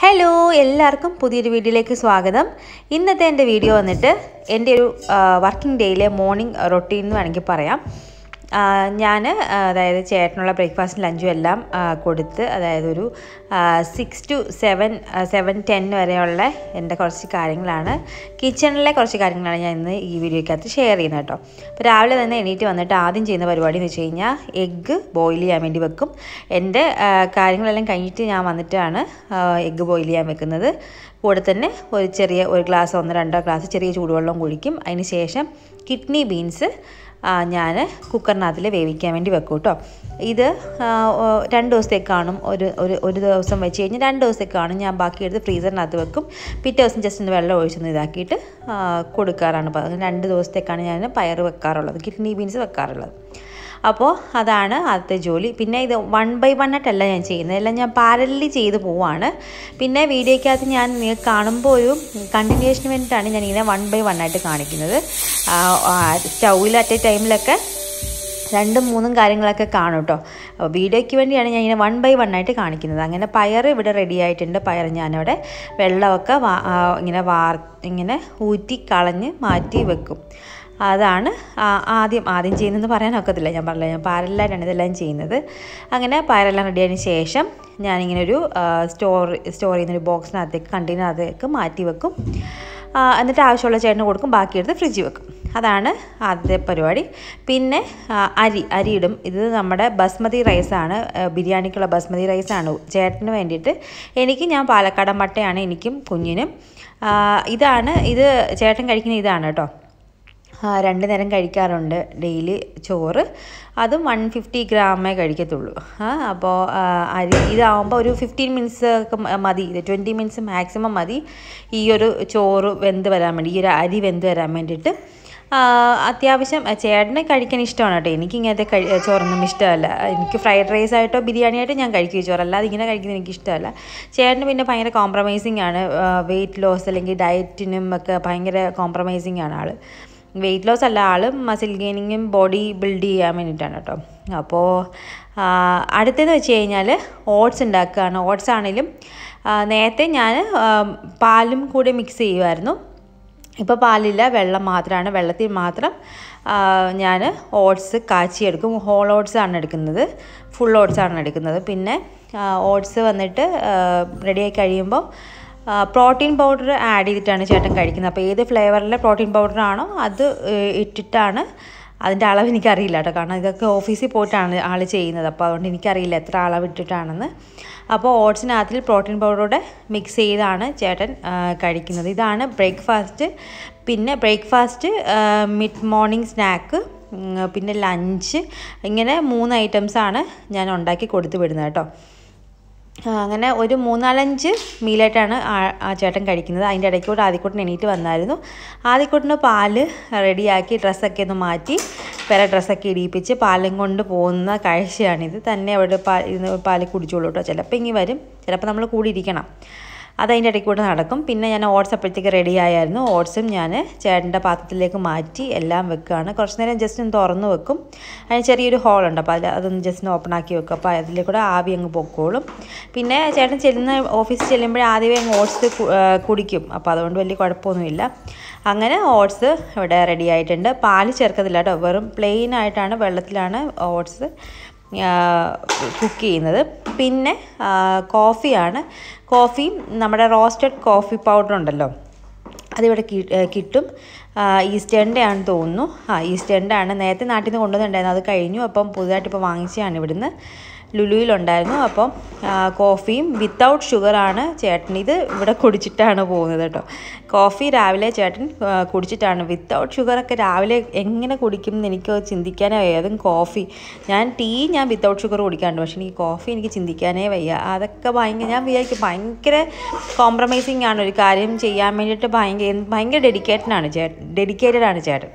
hello എല്ലാവർക്കും പുതിയൊരു വീഡിയോയിലേക്ക് സ്വാഗതം ഇന്നത്തെ എൻ്റെ വീഡിയോ വന്നിട്ട് എൻ്റെ ഒരു വർക്കിംഗ് ഡേയിലെ മോർണിംഗ് റൊട്ടീൻ എന്ന് വേണമെങ്കിൽ പറയാം ഞാൻ അതായത് ചേട്ടനുള്ള ബ്രേക്ക്ഫാസ്റ്റും ലഞ്ചും എല്ലാം കൊടുത്ത് അതായത് ഒരു six to seven seven ten വരെയുള്ള എൻ്റെ കുറച്ച് കാര്യങ്ങളാണ് കിച്ചണിലെ കുറച്ച് കാര്യങ്ങളാണ് ഞാൻ ഇന്ന് ഈ വീഡിയോയ്ക്കകത്ത് ഷെയർ ചെയ്യുന്നത് കേട്ടോ അപ്പോൾ രാവിലെ തന്നെ എണീറ്റ് വന്നിട്ട് ആദ്യം ചെയ്യുന്ന പരിപാടി എന്ന് വെച്ച് കഴിഞ്ഞാൽ എഗ്ഗ് ബോയിൽ ചെയ്യാൻ വേണ്ടി വെക്കും എൻ്റെ കാര്യങ്ങളെല്ലാം കഴിഞ്ഞിട്ട് ഞാൻ വന്നിട്ടാണ് എഗ്ഗ് ബോയിൽ ചെയ്യാൻ വെക്കുന്നത് കൂടെ തന്നെ ഒരു ചെറിയ ഒരു ഗ്ലാസ് ഒന്ന് രണ്ടോ ഗ്ലാസ് ചെറിയ ചൂടുവെള്ളം കുഴിക്കും അതിന് ശേഷം കിഡ്നി ബീൻസ് ഞാൻ കുക്കറിനകത്തിൽ വേവിക്കാൻ വേണ്ടി വെക്കും കേട്ടോ ഇത് രണ്ട് ദിവസത്തേക്ക് കാണും ഒരു ഒരു ഒരു ദിവസം വെച്ച് കഴിഞ്ഞാൽ രണ്ട് ദിവസത്തേക്ക് കാണും ഞാൻ ബാക്കി എടുത്ത് ഫ്രീസറിനകത്ത് വെക്കും പിറ്റേ ദിവസം ജസ്റ്റ് ഒന്ന് വെള്ളം ഒഴിച്ചൊന്ന് ഇതാക്കിയിട്ട് കൊടുക്കാറാണ് രണ്ട് ദിവസത്തേക്കാണ് ഞാൻ പയർ വെക്കാറുള്ളത് കിഡ്നി ബീൻസ് വെക്കാറുള്ളത് അപ്പോൾ അതാണ് ആദ്യത്തെ ജോലി പിന്നെ ഇത് വൺ ബൈ വൺ ആയിട്ടല്ല ഞാൻ ചെയ്യുന്നത് എല്ലാം ഞാൻ പാരലി ചെയ്ത് പോവാണ് പിന്നെ വീഡിയോയ്ക്കകത്ത് ഞാൻ കാണുമ്പോൾ ഒരു കണ്ടിന്യൂഷന് വേണ്ടിയിട്ടാണ് ഞാൻ ഇങ്ങനെ വൺ ബൈ വൺ ആയിട്ട് കാണിക്കുന്നത് സ്റ്റൗവിൽ അറ്റ് എ ടൈമിലൊക്കെ രണ്ടും മൂന്നും കാര്യങ്ങളൊക്കെ കാണും കേട്ടോ വീഡിയോയ്ക്ക് വേണ്ടിയാണ് ഞാൻ ഇങ്ങനെ വൺ ബൈ വൺ ആയിട്ട് കാണിക്കുന്നത് അങ്ങനെ പയർ ഇവിടെ റെഡി ആയിട്ടുണ്ട് പയർ ഞാനവിടെ വെള്ളമൊക്കെ ഇങ്ങനെ വാർ ഇങ്ങനെ ഊറ്റി കളഞ്ഞ് മാറ്റി വെക്കും അതാണ് ആദ്യം ആദ്യം ചെയ്യുന്നതെന്ന് പറയാൻ ഒക്കത്തില്ല ഞാൻ പറഞ്ഞില്ല ഞാൻ പാരലായിട്ടാണ് ഇതെല്ലാം ചെയ്യുന്നത് അങ്ങനെ റെഡി റെഡിയായതിന് ശേഷം ഞാനിങ്ങനെ ഒരു സ്റ്റോർ സ്റ്റോറിൽ ഒരു ബോക്സിനകത്തേക്ക് കണ്ടെയ്നറിനകത്തേക്ക് മാറ്റി വെക്കും എന്നിട്ട് ആവശ്യമുള്ള ചേട്ടന് കൊടുക്കും ബാക്കിയെടുത്ത് ഫ്രിഡ്ജിൽ വെക്കും അതാണ് ആദ്യത്തെ പരിപാടി പിന്നെ അരി അരി ഇടും ഇത് നമ്മുടെ ബസ്മതി റൈസാണ് ബിരിയാണിക്കുള്ള ബസ്മതി റൈസാണ് ചേട്ടന് വേണ്ടിയിട്ട് എനിക്ക് ഞാൻ പാലക്കാടൻ മട്ടയാണ് എനിക്കും കുഞ്ഞിനും ഇതാണ് ഇത് ചേട്ടൻ കഴിക്കുന്ന ഇതാണ് കേട്ടോ രണ്ട് നേരം കഴിക്കാറുണ്ട് ഡെയിലി ചോറ് അതും വൺ ഫിഫ്റ്റി ഗ്രാമേ കഴിക്കത്തുള്ളൂ അപ്പോൾ അരി ഇതാവുമ്പോൾ ഒരു ഫിഫ്റ്റീൻ മിനിറ്റ്സ് ഒക്കെ മതി ട്വൻറ്റി മിനിറ്റ്സ് മാക്സിമം മതി ഈ ഒരു ചോറ് വെന്ത് വരാൻ വേണ്ടി ഈ ഒരു അരി വെന്ത് വരാൻ വേണ്ടിയിട്ട് അത്യാവശ്യം ചേട്ടനെ കഴിക്കാൻ ഇഷ്ടമാണ് കേട്ടോ എനിക്ക് കഴി ചോറൊന്നും ഇഷ്ടമല്ല എനിക്ക് ഫ്രൈഡ് റൈസ് ആയിട്ടോ ബിരിയാണി ആയിട്ടോ ഞാൻ കഴിക്കും ചോറ് അല്ലാതെ ഇങ്ങനെ കഴിക്കുന്നത് എനിക്ക് ഇഷ്ടമല്ല ചേട്ടന് പിന്നെ ഭയങ്കര കോംപ്രമൈസിങ് ആണ് വെയിറ്റ് ലോസ് അല്ലെങ്കിൽ ഡയറ്റിനും ഒക്കെ ഭയങ്കര കോംപ്രമൈസിങ് ആണ് ആൾ വെയിറ്റ് ലോസ് അല്ല ആൾ മസിൽ ഗെയിനിങ്ങും ബോഡി ബിൽഡ് ചെയ്യാൻ വേണ്ടിയിട്ടാണ് കേട്ടോ അപ്പോൾ അടുത്തെന്ന് വെച്ച് കഴിഞ്ഞാൽ ഓട്സ് ഉണ്ടാക്കുകയാണ് ഓട്സ് ആണെങ്കിലും നേരത്തെ ഞാൻ പാലും കൂടി മിക്സ് ചെയ്യുമായിരുന്നു ഇപ്പോൾ പാലില്ല വെള്ളം മാത്രമാണ് വെള്ളത്തിൽ മാത്രം ഞാൻ ഓട്സ് കാച്ചിയെടുക്കും ഹോൾ ഓട്സ് ആണ് എടുക്കുന്നത് ഫുൾ ഓട്സ് ആണ് എടുക്കുന്നത് പിന്നെ ഓട്സ് വന്നിട്ട് റെഡിയായി കഴിയുമ്പോൾ പ്രോട്ടീൻ പൗഡർ ആഡ് ചെയ്തിട്ടാണ് ചേട്ടൻ കഴിക്കുന്നത് അപ്പോൾ ഏത് ഫ്ലേവറിലെ പ്രോട്ടീൻ പൗഡറാണോ അത് ഇട്ടിട്ടാണ് അതിൻ്റെ അളവ് എനിക്കറിയില്ല കേട്ടോ കാരണം ഇതൊക്കെ ഓഫീസിൽ പോയിട്ടാണ് ആൾ ചെയ്യുന്നത് അപ്പോൾ അതുകൊണ്ട് എനിക്കറിയില്ല എത്ര അളവ് ഇട്ടിട്ടാണെന്ന് അപ്പോൾ ഓട്സിനകത്തിൽ പ്രോട്ടീൻ പൗഡറോടെ മിക്സ് ചെയ്താണ് ചേട്ടൻ കഴിക്കുന്നത് ഇതാണ് ബ്രേക്ക്ഫാസ്റ്റ് പിന്നെ ബ്രേക്ക്ഫാസ്റ്റ് മിഡ് മോർണിംഗ് സ്നാക്ക് പിന്നെ ലഞ്ച് ഇങ്ങനെ മൂന്ന് ഐറ്റംസാണ് ഞാൻ ഉണ്ടാക്കി കൊടുത്തു വിടുന്നത് കേട്ടോ അങ്ങനെ ഒരു മൂന്നാലഞ്ച് മീലായിട്ടാണ് ആ ചേട്ടൻ കഴിക്കുന്നത് അതിൻ്റെ ഇടയ്ക്കൂടെ ആദ്യക്കൂട്ടൻ എണീറ്റ് വന്നായിരുന്നു ആദ്യക്കൂട്ടിന് പാല് റെഡിയാക്കി ഡ്രസ്സൊക്കെ ഒന്ന് മാറ്റി വേറെ ഡ്രസ്സൊക്കെ ഇടിയിപ്പിച്ച് പാലും കൊണ്ട് പോകുന്ന കാഴ്ചയാണിത് തന്നെ അവിടെ പാൽ പാല് കുടിച്ചോളൂ കേട്ടോ ചിലപ്പോൾ ഇങ്ങനെ വരും ചിലപ്പോൾ നമ്മൾ കൂടി ഇരിക്കണം അതതിൻ്റെ ഇടയ്ക്ക് കൂടെ നടക്കും പിന്നെ ഞാൻ ഓട്സ് അപ്പോഴത്തേക്ക് റെഡി ആയായിരുന്നു ഓട്സും ഞാൻ ചേട്ടൻ്റെ പാത്രത്തിലേക്ക് മാറ്റി എല്ലാം വെക്കുകയാണ് കുറച്ച് നേരം ജസ്റ്റ് ഒന്ന് തുറന്ന് വെക്കും അതിന് ചെറിയൊരു ഹോളുണ്ട് അപ്പോൾ അതിൽ അതൊന്ന് ജസ്റ്റ് ഒന്ന് ഓപ്പൺ ആക്കി വെക്കും അപ്പോൾ അതിൽ കൂടെ ആവി അങ്ങ് പൊക്കോളും പിന്നെ ചേട്ടൻ ചെല്ലുന്ന ഓഫീസിൽ ചെല്ലുമ്പോഴേ ആദ്യമേ അങ്ങ് ഓട്സ് കുടിക്കും അപ്പോൾ അതുകൊണ്ട് വലിയ കുഴപ്പമൊന്നുമില്ല അങ്ങനെ ഓട്സ് ഇവിടെ റെഡി ആയിട്ടുണ്ട് പാല് ചേർക്കത്തില്ല കേട്ടോ വെറും പ്ലെയിൻ ആയിട്ടാണ് വെള്ളത്തിലാണ് ഓട്സ് കുക്ക് ചെയ്യുന്നത് പിന്നെ കോഫിയാണ് കോഫിയും നമ്മുടെ റോസ്റ്റഡ് കോഫി പൗഡർ ഉണ്ടല്ലോ അതിവിടെ കിട്ടും ഈസ്റ്റേണിൻ്റെ ആണ് തോന്നുന്നു ആ ഈസ്റ്റേണിൻ്റെ ആണ് നേരത്തെ നാട്ടിൽ നിന്ന് കൊണ്ടുവന്നിട്ടുണ്ടായിരുന്നു അത് കഴിഞ്ഞു അപ്പം പുതുതായിട്ട് ഇപ്പോൾ വാങ്ങിച്ചതാണ് ഇവിടുന്ന് ലുലുവിലുണ്ടായിരുന്നു അപ്പം കോഫിയും വിത്തൗട്ട് ഷുഗറാണ് ചേട്ടൻ ഇത് ഇവിടെ കുടിച്ചിട്ടാണ് പോകുന്നത് കേട്ടോ കോഫി രാവിലെ ചേട്ടൻ കുടിച്ചിട്ടാണ് വിത്തൗട്ട് ഷുഗറൊക്കെ രാവിലെ എങ്ങനെ കുടിക്കും എന്ന് എനിക്ക് ചിന്തിക്കാനേ വയ്യ അതും കോഫി ഞാൻ ടീ ഞാൻ വിത്തൗട്ട് ഷുഗർ കുടിക്കാണ്ട് പക്ഷേ എനിക്ക് കോഫി എനിക്ക് ചിന്തിക്കാനേ വയ്യ അതൊക്കെ ഭയങ്കര ഞാൻ വിചാരിക്കും ഭയങ്കര കോംപ്രമൈസിങ് ആണ് ഒരു കാര്യം ചെയ്യാൻ വേണ്ടിയിട്ട് ഭയങ്കര ഭയങ്കര ഡെഡിക്കേറ്റഡ് ആണ് ചേട്ടൻ ഡെഡിക്കേറ്റഡ് ആണ് ചേട്ടൻ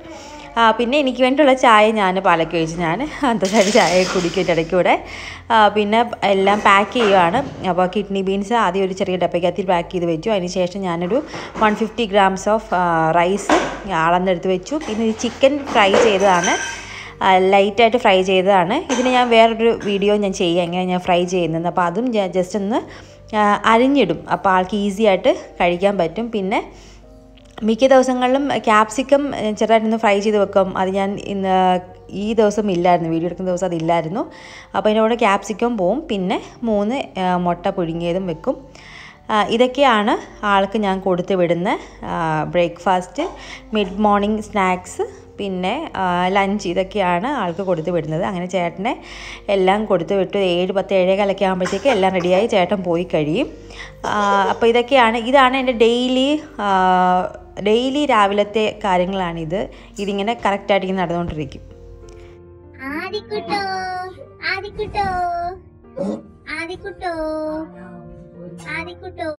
പിന്നെ എനിക്ക് വേണ്ടിയിട്ടുള്ള ചായ ഞാൻ പാലൊക്കെ ഒഴിച്ച് ഞാൻ അന്തസായി ചായ കുടിക്കുന്നുണ്ട് ഇടയ്ക്ക് കൂടെ പിന്നെ എല്ലാം പാക്ക് ചെയ്യുവാണ് അപ്പോൾ കിഡ്നി ബീൻസ് ആദ്യം ഒരു ചെറിയ ഡപ്പയ്ക്കകത്തിൽ പാക്ക് ചെയ്ത് വെച്ചു അതിന് ശേഷം ഞാനൊരു one fifty grams of rice അളന്നെടുത്ത് വെച്ചു പിന്നെ ഈ ചിക്കൻ ഫ്രൈ ചെയ്തതാണ് ലൈറ്റായിട്ട് ഫ്രൈ ചെയ്തതാണ് ഇതിന് ഞാൻ വേറൊരു വീഡിയോ ഞാൻ ചെയ്യുക എങ്ങനെ ഞാൻ ഫ്രൈ ചെയ്യുന്നത് അപ്പോൾ അതും ജസ്റ്റ് ഒന്ന് അരിഞ്ഞിടും അപ്പോൾ ആൾക്ക് ഈസി ആയിട്ട് കഴിക്കാൻ പറ്റും പിന്നെ മിക്ക ദിവസങ്ങളിലും ക്യാപ്സിക്കം ചെറുതായിട്ടൊന്ന് ഫ്രൈ ചെയ്ത് വെക്കും അത് ഞാൻ ഇന്ന് ഈ ദിവസം ഇല്ലായിരുന്നു വീഡിയോ എടുക്കുന്ന ദിവസം അതില്ലായിരുന്നു അപ്പോൾ അതിൻ്റെ കൂടെ ക്യാപ്സിക്കം പോവും പിന്നെ മൂന്ന് മുട്ട പുഴുങ്ങിയതും വെക്കും ഇതൊക്കെയാണ് ആൾക്ക് ഞാൻ കൊടുത്തു വിടുന്ന ബ്രേക്ക്ഫാസ്റ്റ് മിഡ് മോർണിംഗ് സ്നാക്സ് പിന്നെ ലഞ്ച് ഇതൊക്കെയാണ് ആൾക്ക് കൊടുത്തു വിടുന്നത് അങ്ങനെ ചേട്ടനെ എല്ലാം കൊടുത്തു വിട്ടു ഏഴ് പത്ത് ഏഴേ കാലൊക്കെ ആകുമ്പോഴത്തേക്ക് എല്ലാം റെഡിയായി ചേട്ടൻ പോയി കഴിയും അപ്പോൾ ഇതൊക്കെയാണ് ഇതാണ് എൻ്റെ ഡെയിലി ഡെയിലി രാവിലത്തെ കാര്യങ്ങളാണിത് ഇതിങ്ങനെ കറക്റ്റായിട്ട് നടന്നുകൊണ്ടിരിക്കും ആദിക്കുട്ടോ ആദിക്കുട്ടോ ആദിക്കുട്ടോ ആദിക്കുട്ടോ